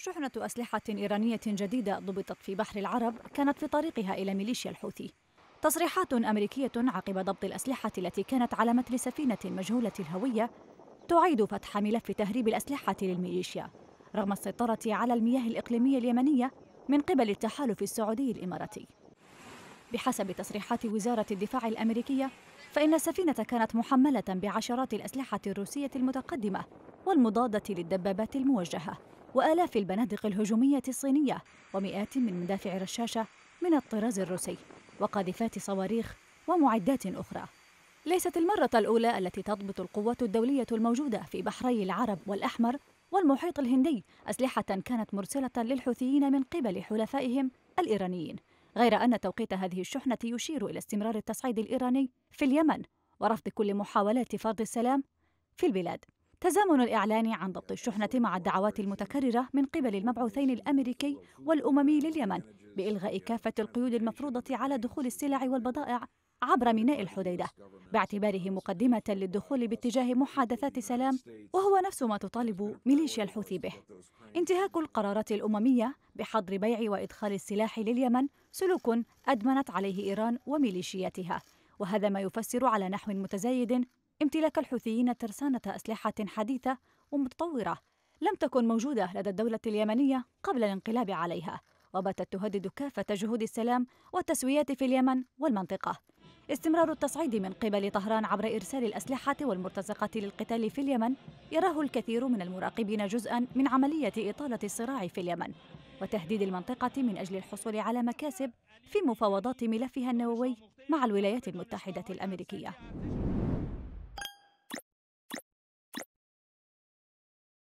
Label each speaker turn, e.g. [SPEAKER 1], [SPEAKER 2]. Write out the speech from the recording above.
[SPEAKER 1] شحنة أسلحة إيرانية جديدة ضبطت في بحر العرب كانت في طريقها إلى ميليشيا الحوثي تصريحات أمريكية عقب ضبط الأسلحة التي كانت على متن سفينة مجهولة الهوية تعيد فتح ملف تهريب الأسلحة للميليشيا رغم السيطرة على المياه الإقليمية اليمنية من قبل التحالف السعودي الإماراتي بحسب تصريحات وزارة الدفاع الأمريكية فإن السفينة كانت محملة بعشرات الأسلحة الروسية المتقدمة والمضادة للدبابات الموجهة وآلاف البنادق الهجومية الصينية ومئات من مدافع رشاشة من الطراز الروسي وقاذفات صواريخ ومعدات أخرى ليست المرة الأولى التي تضبط القوات الدولية الموجودة في بحري العرب والأحمر والمحيط الهندي أسلحة كانت مرسلة للحوثيين من قبل حلفائهم الإيرانيين غير أن توقيت هذه الشحنة يشير إلى استمرار التصعيد الإيراني في اليمن ورفض كل محاولات فرض السلام في البلاد تزامن الإعلان عن ضبط الشحنة مع الدعوات المتكررة من قبل المبعوثين الأمريكي والأممي لليمن بإلغاء كافة القيود المفروضة على دخول السلع والبضائع عبر ميناء الحديدة باعتباره مقدمة للدخول باتجاه محادثات سلام وهو نفس ما تطالب ميليشيا الحوثي به انتهاك القرارات الأممية بحظر بيع وإدخال السلاح لليمن سلوك أدمنت عليه إيران وميليشياتها وهذا ما يفسر على نحو متزايد امتلاك الحوثيين ترسانة أسلحة حديثة ومتطورة لم تكن موجودة لدى الدولة اليمنية قبل الانقلاب عليها وباتت تهدد كافة جهود السلام والتسويات في اليمن والمنطقة استمرار التصعيد من قبل طهران عبر إرسال الأسلحة والمرتزقة للقتال في اليمن يراه الكثير من المراقبين جزءا من عملية إطالة الصراع في اليمن وتهديد المنطقة من أجل الحصول على مكاسب في مفاوضات ملفها النووي مع الولايات المتحدة الأمريكية